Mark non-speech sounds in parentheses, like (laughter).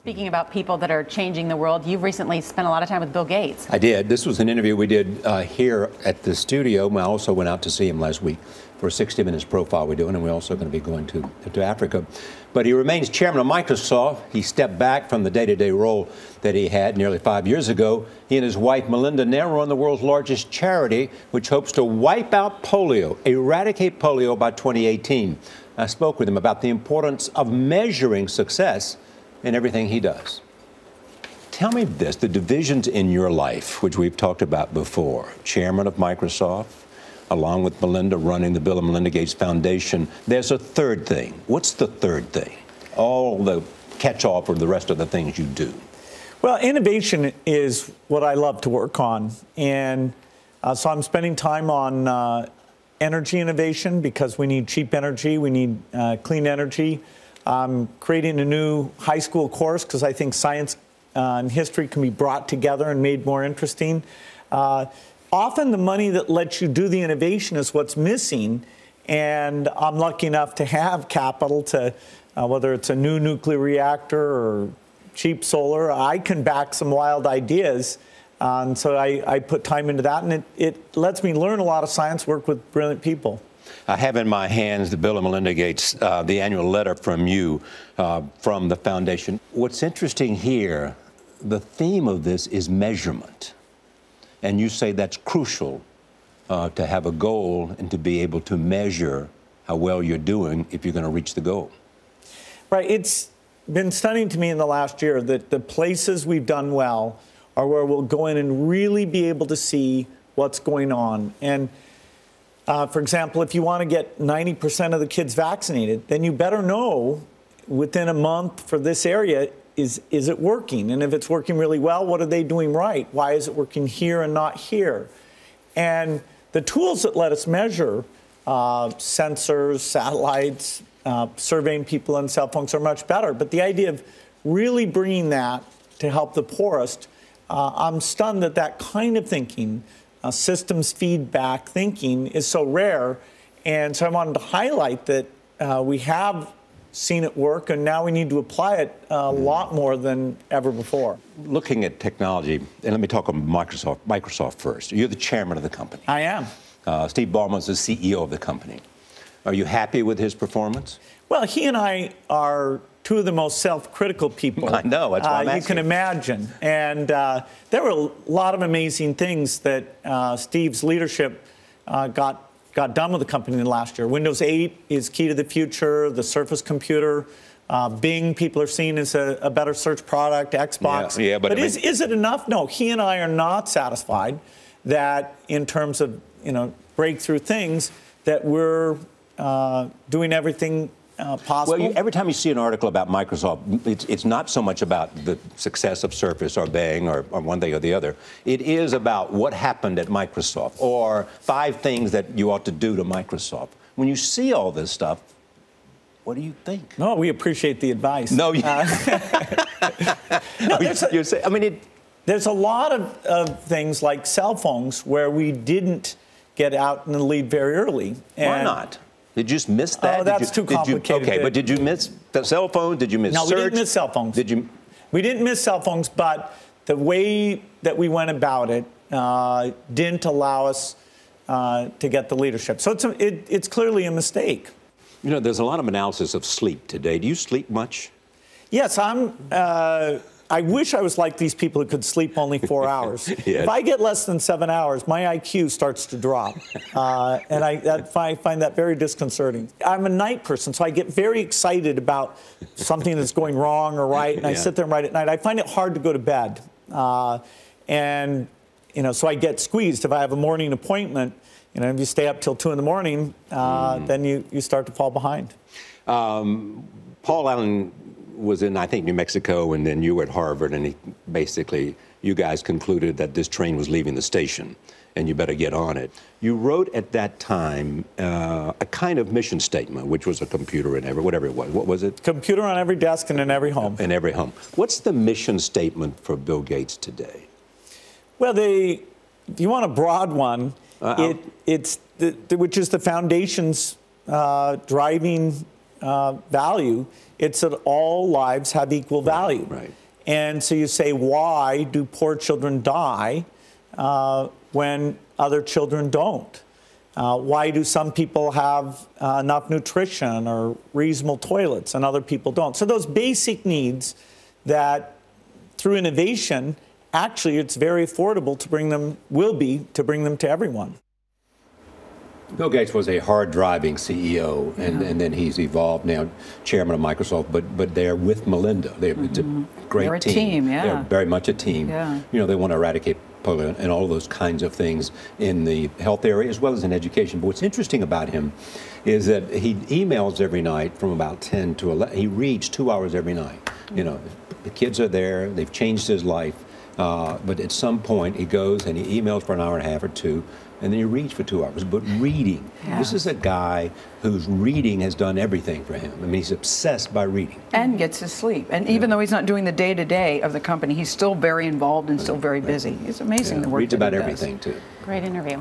Speaking about people that are changing the world, you've recently spent a lot of time with Bill Gates. I did. This was an interview we did uh, here at the studio. I also went out to see him last week for a 60 Minutes profile we're doing, and we're also going to be going to, to Africa. But he remains chairman of Microsoft. He stepped back from the day to day role that he had nearly five years ago. He and his wife, Melinda, now run the world's largest charity, which hopes to wipe out polio, eradicate polio by 2018. I spoke with him about the importance of measuring success in everything he does. Tell me this the divisions in your life, which we've talked about before, chairman of Microsoft, along with Melinda running the Bill and Melinda Gates Foundation, there's a third thing. What's the third thing? All the catch all for the rest of the things you do. Well, innovation is what I love to work on. And uh, so I'm spending time on uh, energy innovation because we need cheap energy, we need uh, clean energy. I'm creating a new high school course because I think science uh, and history can be brought together and made more interesting. Uh, often the money that lets you do the innovation is what's missing, and I'm lucky enough to have capital to, uh, whether it's a new nuclear reactor or cheap solar, I can back some wild ideas. Uh, and so I, I, put time into that, and it, it lets me learn a lot of science, work with brilliant people. I have in my hands the Bill and Melinda Gates, uh, the annual letter from you uh, from the foundation. What's interesting here, the theme of this is measurement. And you say that's crucial uh, to have a goal and to be able to measure how well you're doing if you're going to reach the goal. Right. It's been stunning to me in the last year that the places we've done well are where we'll go in and really be able to see what's going on. And uh, for example, if you want to get 90% of the kids vaccinated, then you better know within a month for this area is is it working? And if it's working really well, what are they doing right? Why is it working here and not here? And the tools that let us measure uh, sensors, satellites, uh, surveying people on cell phones are much better. But the idea of really bringing that to help the poorest, uh, I'm stunned that that kind of thinking uh, systems feedback thinking is so rare. And so I wanted to highlight that uh, we have seen it work, and now we need to apply it uh, a lot more than ever before. Looking at technology, and let me talk about Microsoft, Microsoft first. You're the chairman of the company. I am. Uh, Steve is the CEO of the company. Are you happy with his performance? Well, he and I are two of the most self-critical people. I know. That's why uh, you can imagine. And uh, there were a lot of amazing things that uh, Steve's leadership uh, got got done with the company last year. Windows 8 is key to the future. The Surface computer. Uh, Bing, people are seeing as a, a better search product. Xbox. Yeah, yeah but, but mean, is, is it enough? No. He and I are not satisfied that in terms of you know breakthrough things that we're uh, doing everything uh, possible? Well, you, every time you see an article about Microsoft, it's, it's, not so much about the success of Surface or Bing or, or one thing or the other. It is about what happened at Microsoft or five things that you ought to do to Microsoft. When you see all this stuff, what do you think? No, we appreciate the advice. No, you, uh, (laughs) no, a, saying, I mean, it, there's a lot of, of things like cell phones where we didn't get out in the lead very early. And, Why not? Did you just miss oh, that? Oh, that's you, too complicated. You, okay, but did you miss the cell phone? Did you miss no, search? we didn't miss cell phones. Did you? We didn't miss cell phones, but the way that we went about it uh, didn't allow us uh, to get the leadership. So it's, a, it, it's clearly a mistake. You know, there's a lot of analysis of sleep today. Do you sleep much? Yes, I'm. Uh, I wish I was like these people who could sleep only four (laughs) hours. yeah. If I get less than seven hours, my IQ starts to drop. Uh, and I, that, I, find that very disconcerting. I'm a night person, so I get very excited about something that's going wrong or right, and yeah. I sit there and write at night. I find it hard to go to bed. Uh, and, you know, so I get squeezed. If I have a morning appointment, you know, if you stay up till two in the morning, uh, mm. then you, you start to fall behind. Um, Paul Allen was in, I think, New Mexico, and then you were at Harvard, and he, basically you guys concluded that this train was leaving the station and you better get on it. You wrote at that time uh, a kind of mission statement, which was a computer in every, whatever it was. What was it? Computer on every desk and in every home. In every home. What's the mission statement for Bill Gates today? Well, the, you want a broad one, uh it, it's the, the, which is the foundation's uh, driving uh, value. It's that all lives have equal value. Right, right. And so you say, why do poor children die uh, when other children don't? Uh, why do some people have uh, enough nutrition or reasonable toilets and other people don't? So those basic needs that through innovation, actually it's very affordable to bring them, will be to bring them to everyone. Bill Gates was a hard driving CEO, and, yeah. and then he's evolved now chairman of Microsoft. But but they're with Melinda. They're mm-hmm. it's a mm-hmm. great they're a team. team. Yeah. They're very much a team. Yeah. You know, they want to eradicate polio and all those kinds of things in the health area as well as in education. But what's interesting about him is that he emails every night from about 10 to 11. He reads two hours every night. You mm-hmm. know, the kids are there. They've changed his life. Uh, but at some point, he goes and he emails for an hour and a half or two, and then he reads for two hours. But reading, yeah. this is a guy whose reading has done everything for him. I mean, he's obsessed by reading. And gets his sleep. And yeah. even though he's not doing the day to day of the company, he's still very involved and still very busy. It's amazing yeah. the work. he Reads about everything, too. Great interview.